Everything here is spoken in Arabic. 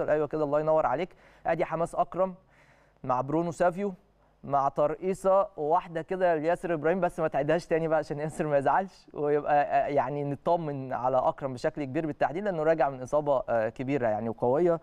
ايوه كده الله ينور عليك ادي حماس اكرم مع برونو سافيو مع ترقيصه واحده كده لياسر ابراهيم بس ما تعدهاش تاني بقى عشان ياسر ما يزعلش ويبقى آه، يعني نطمن على اكرم بشكل كبير بالتحديد لانه راجع من اصابه آه، كبيره يعني وقويه